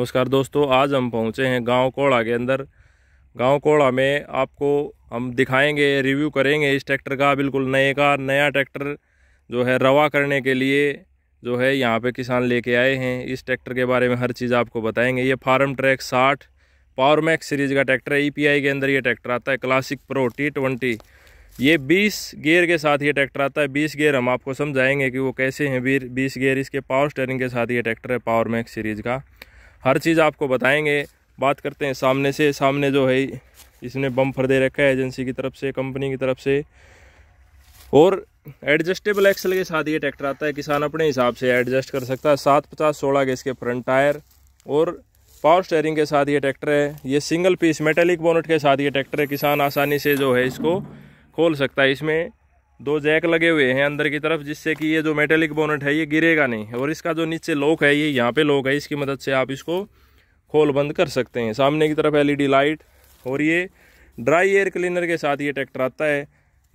नमस्कार दोस्तों आज हम पहुंचे हैं गांव कोड़ा के अंदर गांव कोड़ा में आपको हम दिखाएंगे रिव्यू करेंगे इस ट्रैक्टर का बिल्कुल नए का नया ट्रैक्टर जो है रवा करने के लिए जो है यहां पे किसान लेके आए हैं इस ट्रैक्टर के बारे में हर चीज़ आपको बताएंगे ये फार्म ट्रैक साठ पावर मैक्स सीरीज़ का ट्रैक्टर है ई e के अंदर ये ट्रैक्टर आता है क्लासिक प्रो टी ट्वेंटी ये बीस गेयर के साथ ये ट्रैक्टर आता है बीस गेयर हम आपको समझाएँगे कि वो कैसे हैं बीस गेयर इसके पावर स्टेयरिंग के साथ ये ट्रैक्टर है पावर मैक्स सीरीज़ का हर चीज़ आपको बताएंगे बात करते हैं सामने से सामने जो है इसने फर दे रखा है एजेंसी की तरफ से कंपनी की तरफ से और एडजस्टेबल एक्सल के साथ ये ट्रैक्टर आता है किसान अपने हिसाब से एडजस्ट कर सकता है सात पचास सोलह के इसके फ्रंट टायर और पावर स्टेयरिंग के साथ ये ट्रैक्टर है ये सिंगल पीस मेटेलिक बोनट के साथ ये ट्रैक्टर है किसान आसानी से जो है इसको खोल सकता है इसमें दो जैक लगे हुए हैं अंदर की तरफ जिससे कि ये जो मेटेलिक बोनेट है ये गिरेगा नहीं और इसका जो नीचे लॉक है ये यहाँ पे लॉक है इसकी मदद से आप इसको खोल बंद कर सकते हैं सामने की तरफ एलईडी लाइट और ये ड्राई एयर क्लीनर के साथ ये ट्रैक्टर आता है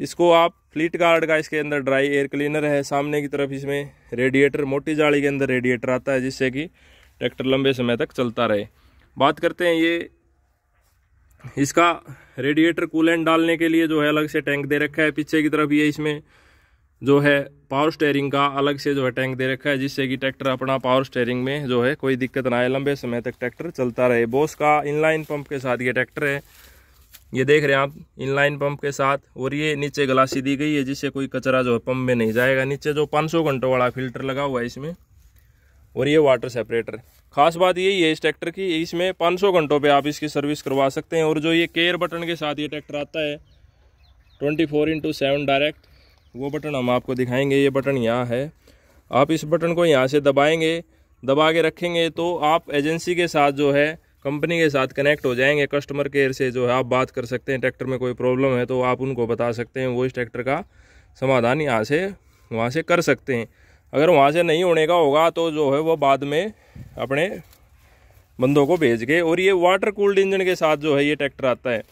इसको आप फ्लीट गार्ड का इसके अंदर ड्राई एयर क्लीनर है सामने की तरफ इसमें रेडिएटर मोटी जाड़ी के अंदर रेडिएटर आता है जिससे कि ट्रैक्टर लंबे समय तक चलता रहे बात करते हैं ये इसका रेडिएटर कूलेंट डालने के लिए जो है अलग से टैंक दे रखा है पीछे की तरफ ये इसमें जो है पावर स्टेयरिंग का अलग से जो है टैंक दे रखा है जिससे कि ट्रैक्टर अपना पावर स्टेयरिंग में जो है कोई दिक्कत ना आए लंबे समय तक ट्रैक्टर चलता रहे बोस का इनलाइन पंप के साथ ये ट्रैक्टर है ये देख रहे हैं आप इनलाइन पंप के साथ और ये नीचे गलासी दी गई है जिससे कोई कचरा जो है पंप में नहीं जाएगा नीचे जो 500 घंटों वाला फिल्टर लगा हुआ है इसमें और ये वाटर सेपरेटर खास बात यही है इस ट्रैक्टर की इसमें सौ घंटों पर आप इसकी सर्विस करवा सकते हैं और जो ये केयर बटन के साथ ये ट्रैक्टर आता है twenty four into seven direct वो बटन हम आपको दिखाएंगे ये बटन यहाँ है आप इस बटन को यहाँ से दबाएंगे दबा के रखेंगे तो आप एजेंसी के साथ जो है कंपनी के साथ कनेक्ट हो जाएंगे कस्टमर केयर से जो है आप बात कर सकते हैं ट्रैक्टर में कोई प्रॉब्लम है तो आप उनको बता सकते हैं वो इस ट्रैक्टर का समाधान यहाँ से वहाँ से कर सकते हैं अगर वहाँ से नहीं होने का होगा तो जो है वो बाद में अपने बंदों को भेज के और ये वाटर कूल्ड इंजन के साथ जो है ये ट्रैक्टर आता है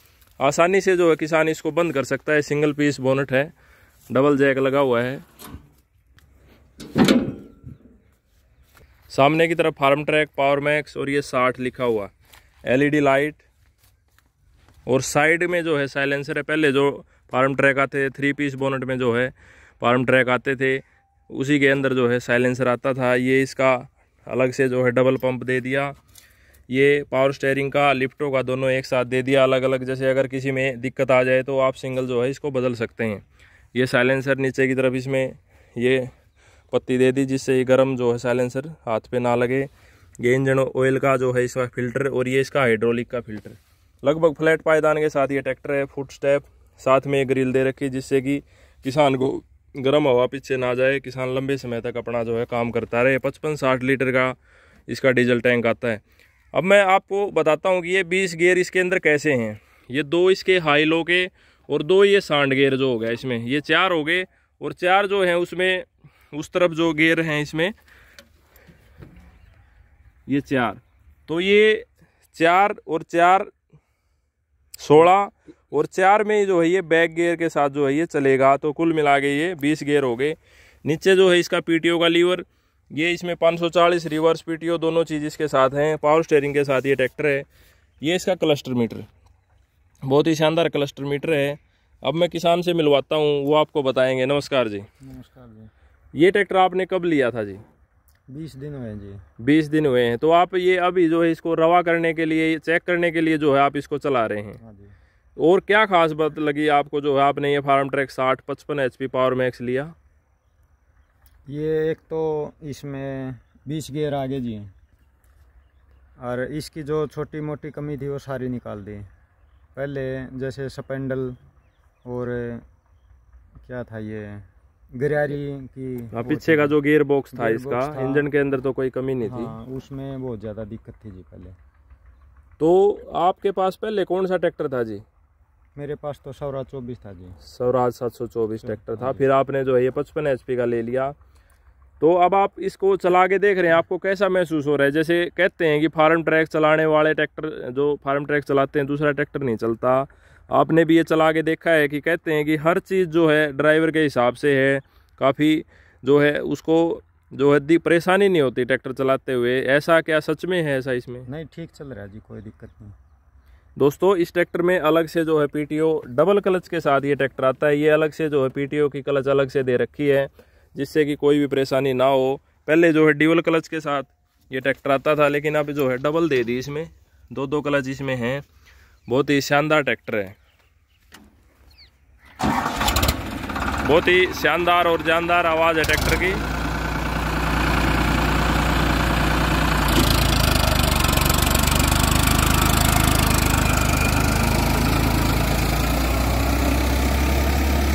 आसानी से जो है किसान इसको बंद कर सकता है सिंगल पीस बोनट है डबल जैक लगा हुआ है सामने की तरफ फार्म ट्रैक पावर मैक्स और ये साठ लिखा हुआ एलईडी लाइट e और साइड में जो है साइलेंसर है पहले जो फार्म ट्रैक आते थे थ्री पीस बोनट में जो है फार्म ट्रैक आते थे उसी के अंदर जो है साइलेंसर आता था ये इसका अलग से जो है डबल पंप दे दिया ये पावर स्टेयरिंग का लिफ्टों का दोनों एक साथ दे दिया अलग अलग जैसे अगर किसी में दिक्कत आ जाए तो आप सिंगल जो है इसको बदल सकते हैं ये साइलेंसर नीचे की तरफ इसमें ये पत्ती दे दी जिससे ये गर्म जो है साइलेंसर हाथ पे ना लगे ये इंजन ऑयल का जो है इसका फिल्टर और ये इसका हाइड्रोलिक का फिल्टर लगभग फ्लैट पायदान के साथ ये ट्रैक्टर है फुट स्टेप साथ में ग्रिल दे रखी जिससे कि किसान को गर्म हवा पीछे ना जाए किसान लंबे समय तक अपना जो है काम करता रहे पचपन साठ लीटर का इसका डीजल टैंक आता है अब मैं आपको बताता हूँ कि ये बीस गेयर इसके अंदर कैसे हैं ये दो इसके हाई लो के और दो ये सांड गेयर जो हो गया इसमें ये चार हो गए और चार जो हैं उसमें उस तरफ जो गेयर हैं इसमें ये चार तो ये चार और चार सोलह और चार में जो है ये बैक गेयर के साथ जो है ये चलेगा तो कुल मिला के ये बीस गेयर हो गए नीचे जो है इसका पी का लीवर ये इसमें 540 रिवर्स पी दोनों चीज़ इसके साथ हैं पावर स्टेयरिंग के साथ ये ट्रैक्टर है ये इसका क्लस्टर मीटर बहुत ही शानदार क्लस्टर मीटर है अब मैं किसान से मिलवाता हूँ वो आपको बताएंगे नमस्कार जी नमस्कार जी ये ट्रैक्टर आपने कब लिया था जी बीस दिन हुए हैं जी बीस दिन हुए हैं तो आप ये अभी जो है इसको रवा करने के लिए चेक करने के लिए जो है आप इसको चला रहे हैं हाँ और क्या खास बात लगी आपको जो है आपने ये फार्म ट्रैक साठ पचपन एच पी पावर मैक्स लिया ये एक तो इसमें बीस गेयर आगे जी और इसकी जो छोटी मोटी कमी थी वो सारी निकाल दी पहले जैसे स्पेंडल और क्या था ये गरारी की हाँ, पीछे का जो गियर बॉक्स था इसका इंजन के अंदर तो कोई कमी नहीं थी हाँ, उसमें बहुत ज़्यादा दिक्कत थी जी पहले तो आपके पास पहले कौन सा ट्रैक्टर था जी मेरे पास तो सौराज चौबीस था जी सौराज सात सौ चौबीस ट्रैक्टर था हाँ फिर आपने जो है ये पचपन एच का ले लिया तो अब आप इसको चला के देख रहे हैं आपको कैसा महसूस हो रहा है जैसे कहते हैं कि फार्म ट्रैक चलाने वाले ट्रैक्टर जो फार्म ट्रैक चलाते हैं दूसरा ट्रैक्टर नहीं चलता आपने भी ये चला के देखा है कि कहते हैं कि हर चीज़ जो है ड्राइवर के हिसाब से है काफ़ी जो है उसको जो है दी परेशानी नहीं होती ट्रैक्टर चलाते हुए ऐसा क्या सच में है ऐसा इसमें नहीं ठीक चल रहा है जी कोई दिक्कत नहीं दोस्तों इस ट्रैक्टर में अलग से जो है पीटीओ डबल क्लच के साथ ये ट्रैक्टर आता है ये अलग से जो है पीटीओ की क्लच अलग से दे रखी है जिससे कि कोई भी परेशानी ना हो पहले जो है डबल क्लच के साथ ये ट्रैक्टर आता था लेकिन अब जो है डबल दे दी इसमें दो दो क्लच इसमें हैं बहुत ही शानदार ट्रैक्टर है बहुत ही शानदार और जानदार आवाज़ है ट्रैक्टर की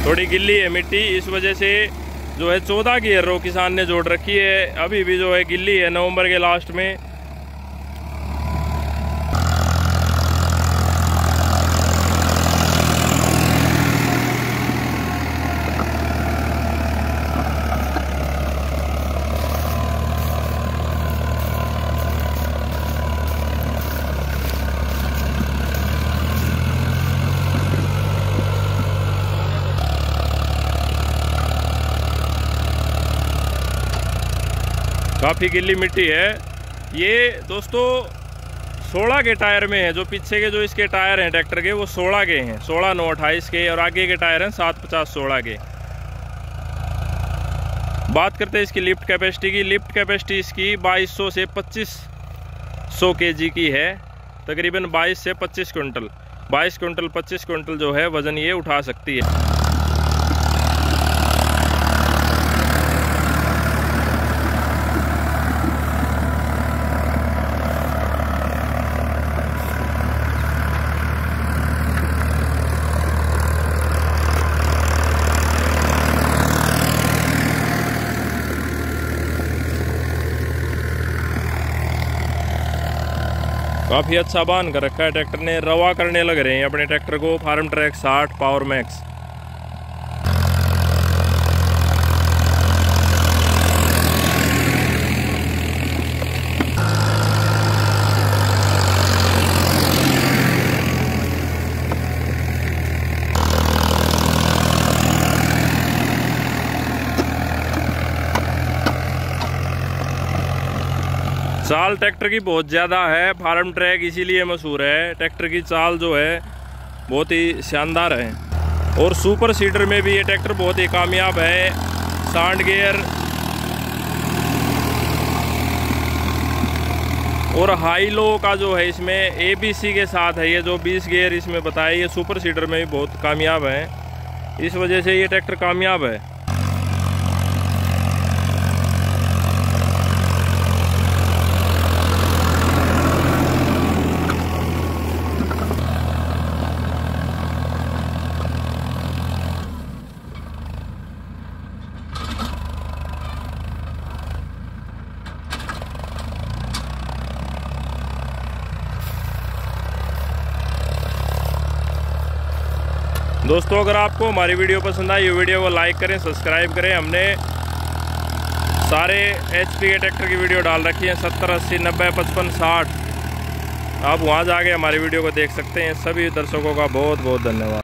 थोड़ी गिल्ली है मिट्टी इस वजह से जो है चौदह की एरो किसान ने जोड़ रखी है अभी भी जो है गिल्ली है नवंबर के लास्ट में काफ़ी गिल्ली मिट्टी है ये दोस्तों सोलह के टायर में है जो पीछे के जो इसके टायर हैं ट्रैक्टर के वो सोलह के हैं सोलह नौ अट्ठाईस के और आगे के टायर हैं सात पचास सोलह के बात करते हैं इसकी लिफ्ट कैपेसिटी की लिफ्ट कैपेसिटी इसकी 2200 से 2500 के की है तकरीबन 22 से 25 क्विंटल 22 क्विंटल 25 क्विंटल जो है वज़न ये उठा सकती है काफ़ी अच्छा बांध कर रखा है ट्रैक्टर ने रवा करने लग रहे हैं अपने ट्रैक्टर को फार्म ट्रैक साठ पावर मैक्स चाल ट्रैक्टर की बहुत ज़्यादा है फार्म ट्रैक इसीलिए मशहूर है ट्रैक्टर की चाल जो है बहुत ही शानदार है और सुपर सीडर में भी ये ट्रैक्टर बहुत ही कामयाब है सांड गेयर और हाई लो का जो है इसमें ए बी सी के साथ है ये जो 20 गेयर इसमें बताया ये सुपर सीडर में भी बहुत कामयाब है इस वजह से ये ट्रैक्टर कामयाब है दोस्तों अगर आपको हमारी वीडियो पसंद आई ये वीडियो को लाइक करें सब्सक्राइब करें हमने सारे एच के ट्रैक्टर की वीडियो डाल रखी है सत्तर अस्सी नब्बे पचपन साठ आप वहाँ जाके हमारी वीडियो को देख सकते हैं सभी दर्शकों का बहुत बहुत धन्यवाद